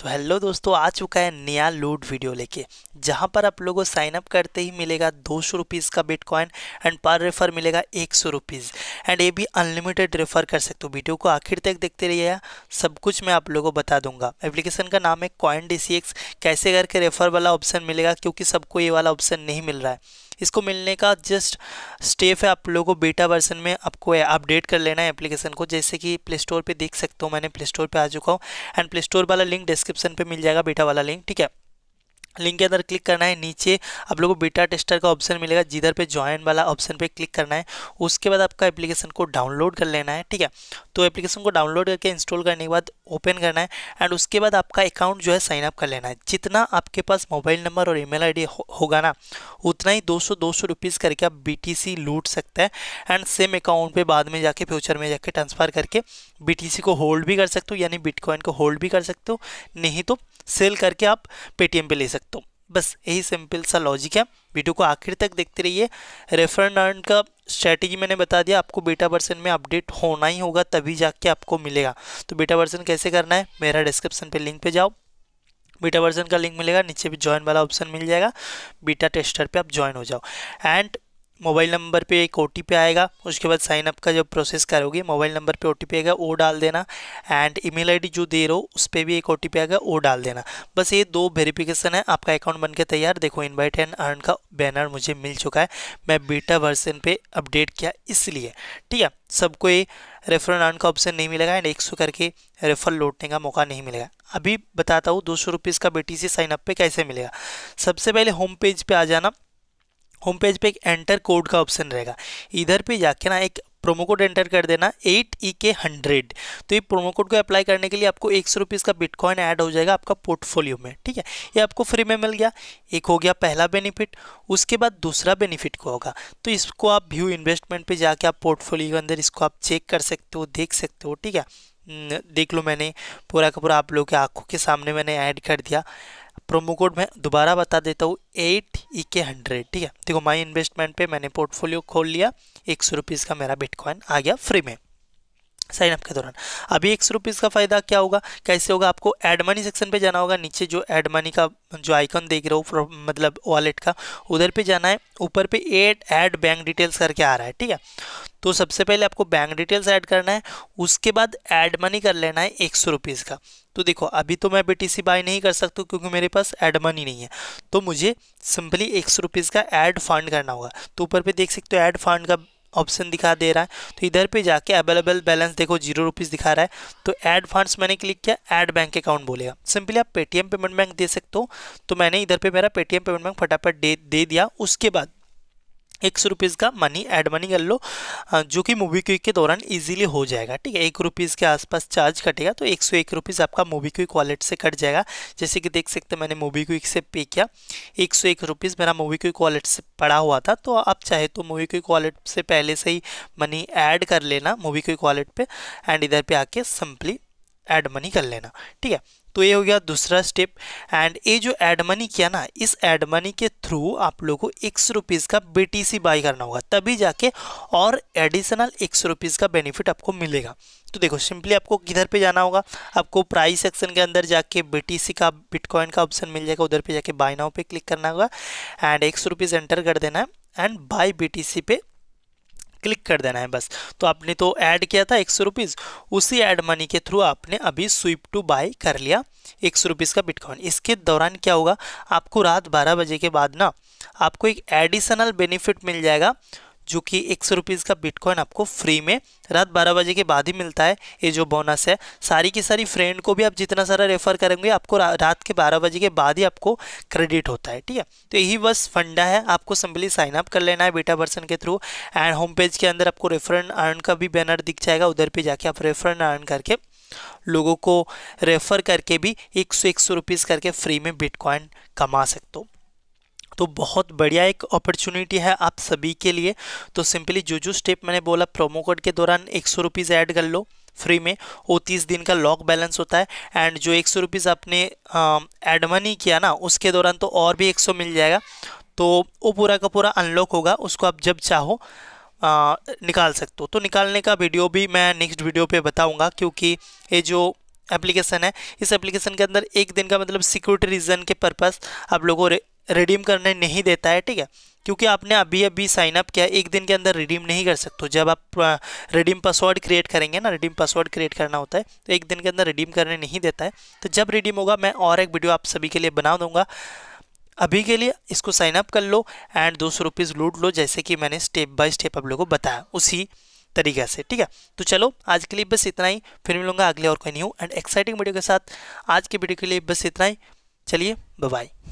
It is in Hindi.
तो हेलो दोस्तों आ चुका है नया लूट वीडियो लेके जहाँ पर आप लोगों साइन अप करते ही मिलेगा दो सौ रुपीज़ का बिटकॉइन एंड पर रेफर मिलेगा एक सौ रुपीज़ एंड ये भी अनलिमिटेड रेफर कर सकते हो वीडियो को आखिर तक देखते रहिए सब कुछ मैं आप लोगों को बता दूंगा एप्लीकेशन का नाम है कॉइन डी कैसे करके रेफर वाला ऑप्शन मिलेगा क्योंकि सबको ये वाला ऑप्शन नहीं मिल रहा है इसको मिलने का जस्ट स्टेप है आप लोगों को बेटा वर्जन में आपको अपडेट कर लेना है एप्लीकेशन को जैसे कि प्ले स्टोर पर देख सकते हो मैंने प्ले स्टोर पर आ चुका हूँ एंड प्ले स्टोर वाला लिंक डिस्क्रिप्शन पर मिल जाएगा बेटा वाला लिंक ठीक है लिंक के अंदर क्लिक करना है नीचे आप लोगों को बीटा टेस्टर का ऑप्शन मिलेगा जिधर पे ज्वाइन वाला ऑप्शन पे क्लिक करना है उसके बाद आपका एप्लीकेशन को डाउनलोड कर लेना है ठीक है तो एप्लीकेशन को डाउनलोड करके इंस्टॉल करने के बाद ओपन करना है एंड उसके बाद आपका अकाउंट जो है साइन अप कर लेना है जितना आपके पास मोबाइल नंबर और मेल आई डी होगा ना उतना ही दो सौ दो सौ रुपीज़ करके आप सी लूट सकते हैं एंड सेम अकाउंट पर बाद में जाके फ्यूचर में जाके ट्रांसफ़र करके सी को होल्ड भी कर सकते हो यानी बिटकॉइन को होल्ड भी कर सकते हो नहीं तो सेल करके आप पेटीएम पे ले सकते हो बस यही सिंपल सा लॉजिक है वीडियो को आखिर तक देखते रहिए रेफर अर्न का स्ट्रैटेजी मैंने बता दिया आपको बेटा वर्सन में अपडेट होना ही होगा तभी जाके आपको मिलेगा तो बेटा वर्सन कैसे करना है मेरा डिस्क्रिप्शन पे लिंक पे जाओ बीटा वर्जन का लिंक मिलेगा नीचे भी ज्वाइन वाला ऑप्शन मिल जाएगा बीटा टेस्टर पे आप ज्वाइन हो जाओ एंड मोबाइल नंबर पे एक ओ आएगा उसके बाद साइन अप का जब प्रोसेस करोगे मोबाइल नंबर पे ओ आएगा वो डाल देना एंड ईमेल आईडी जो दे रहे हो उस पर भी एक ओ आएगा वो डाल देना बस ये दो वेरिफिकेशन है आपका अकाउंट बन के तैयार देखो इन्वाइट एंड अर्न का बैनर मुझे मिल चुका है मैं बीटा वर्सन पर अपडेट किया इसलिए ठीक है सबको ये रेफर अर्न का ऑप्शन नहीं मिलेगा एंड एक सौ करके रेफर लौटने का मौका नहीं मिलेगा अभी बताता हूँ दो सौ रुपीज़ का बेटी से साइनअप पर कैसे मिलेगा सबसे पहले होम पेज पर आ जाना होम पेज पे एक एंटर कोड का ऑप्शन रहेगा इधर पे जाके ना एक प्रोमो कोड एंटर कर देना एट ई के हंड्रेड तो ये प्रोमो कोड को अप्लाई करने के लिए आपको एक सौ रुपीज़ का बिटकॉइन ऐड हो जाएगा आपका पोर्टफोलियो में ठीक है ये आपको फ्री में मिल गया एक हो गया पहला बेनिफिट उसके बाद दूसरा बेनिफिट को होगा तो इसको आप व्यू इन्वेस्टमेंट पे जाके आप पोर्टफोलियो के अंदर इसको आप चेक कर सकते हो देख सकते हो ठीक है देख लो मैंने पूरा का पूरा आप लोग के आँखों के सामने मैंने ऐड कर दिया प्रोमो कोड मैं दोबारा बता देता हूँ एट ई के हंड्रेड ठीक है देखो माई इन्वेस्टमेंट पे मैंने पोर्टफोलियो खोल लिया एक सौ रुपीज़ का मेरा बिटकॉइन आ गया फ्री में साइन अप के दौरान अभी एक सौ रुपीज़ का फ़ायदा क्या होगा कैसे होगा आपको एड मनी सेक्शन पे जाना होगा नीचे जो एड मनी का जो आइकन देख रहे हो मतलब वॉलेट का उधर पे जाना है ऊपर पे एड ऐड बैंक डिटेल्स करके आ रहा है ठीक है तो सबसे पहले आपको बैंक डिटेल्स ऐड करना है उसके बाद ऐड मनी कर लेना है एक सौ रुपीज़ का तो देखो अभी तो मैं बी बाय नहीं कर सकता क्योंकि मेरे पास ऐड मनी नहीं है तो मुझे सिंपली एक सौ रुपीज़ का ऐड फंड करना होगा तो ऊपर पे देख सकते हो ऐड फंड का ऑप्शन दिखा दे रहा है तो इधर पे जाके अवेलेबल बैलेंस देखो जीरो रुपीज़ दिखा रहा है तो ऐड फंड्स मैंने क्लिक किया ऐड बैंक अकाउंट बोलेगा सिंपली आप पेटीएम पेमेंट बैंक दे सकते हो तो मैंने इधर पे मेरा पेटीएम पेमेंट बैंक फटाफट दे दे दिया उसके बाद एक रुपीज़ का मनी एड मनी कर लो जो कि मूवी क्विक के दौरान इजीली हो जाएगा ठीक है एक रुपीज़ के आसपास चार्ज कटेगा तो एक सौ एक रुपीज़ आपका मूवी क्विक वॉलेट से कट जाएगा जैसे कि देख सकते हैं मैंने मूवी क्विक से पे किया एक सौ एक रुपीज़ मेरा मूवी क्विक वॉलेट से पड़ा हुआ था तो आप चाहे तो मूवी क्विक वॉलेट से पहले से ही मनी ऐड कर लेना मूवी क्विक वॉलेट पर एंड इधर पर आके सिंपली एड मनी कर लेना ठीक है तो ये हो गया दूसरा स्टेप एंड ये जो एड मनी किया ना इस एड मनी के थ्रू आप लोगों को एक सौ रुपीज़ का सी बाई करना होगा तभी जाके और एडिशनल एक सौ रुपीज़ का बेनिफिट आपको मिलेगा तो देखो सिंपली आपको किधर पे जाना होगा आपको प्राइस सेक्शन के अंदर जाके सी का बिटकॉइन का ऑप्शन मिल जाएगा उधर पे जाके बाय नाउ पे क्लिक करना होगा एंड एक सौ रुपीज़ एंटर कर देना है एंड बाई सी पे क्लिक कर देना है बस तो आपने तो ऐड किया था एक सौ रुपीज़ उसी ऐड मनी के थ्रू आपने अभी स्विप टू बाय कर लिया एक सौ रुपीज़ का बिटकॉइन इसके दौरान क्या होगा आपको रात बारह बजे के बाद ना आपको एक एडिशनल बेनिफिट मिल जाएगा जो कि एक सौ रुपीज़ का बिटकॉइन आपको फ्री में रात बारह बजे के बाद ही मिलता है ये जो बोनस है सारी की सारी फ्रेंड को भी आप जितना सारा रेफर करेंगे आपको रा, रात के बारह बजे के बाद ही आपको क्रेडिट होता है ठीक है तो यही बस फंडा है आपको सिंपली साइन अप कर लेना है बेटा पर्सन के थ्रू एंड होम पेज के अंदर आपको रेफरन अर्न का भी बैनर दिख जाएगा उधर पर जाके आप रेफरन अर्न करके लोगों को रेफ़र करके भी एक सौ एक सौ रुपीज़ करके फ्री में बिटकॉइन कमा सकते हो तो बहुत बढ़िया एक अपॉर्चुनिटी है आप सभी के लिए तो सिंपली जो जो स्टेप मैंने बोला प्रोमो कोड के दौरान एक सौ रुपीज़ ऐड कर लो फ्री में वो तीस दिन का लॉक बैलेंस होता है एंड जो एक सौ रुपीज़ आपने एड मनी किया ना उसके दौरान तो और भी एक सौ मिल जाएगा तो वो पूरा का पूरा अनलॉक होगा उसको आप जब चाहो आ, निकाल सकते हो तो निकालने का वीडियो भी मैं नेक्स्ट वीडियो पे बताऊंगा क्योंकि ये जो एप्लीकेशन है इस एप्लीकेशन के अंदर एक दिन का मतलब सिक्योरिटी रीज़न के पर्पस आप लोगों रिडीम करने नहीं देता है ठीक है क्योंकि आपने अभी अभी साइन अप किया एक दिन के अंदर रिडीम नहीं कर सकते जब आप रिडीम पासवर्ड क्रिएट करेंगे ना रिडीम पासवर्ड क्रिएट करना होता है तो एक दिन के अंदर रिडीम करने नहीं देता है तो जब रिडीम होगा मैं और एक वीडियो आप सभी के लिए बना दूंगा अभी के लिए इसको साइन अप कर लो एंड दो सौ रुपीज़ लूट लो जैसे कि मैंने स्टेप बाय स्टेप आप लोगों को बताया उसी तरीके से ठीक है तो चलो आज के लिए बस इतना ही फिर मिलूंगा अगले और कोई हूँ एंड एक्साइटिंग वीडियो के साथ आज के वीडियो के लिए बस इतना ही चलिए बाय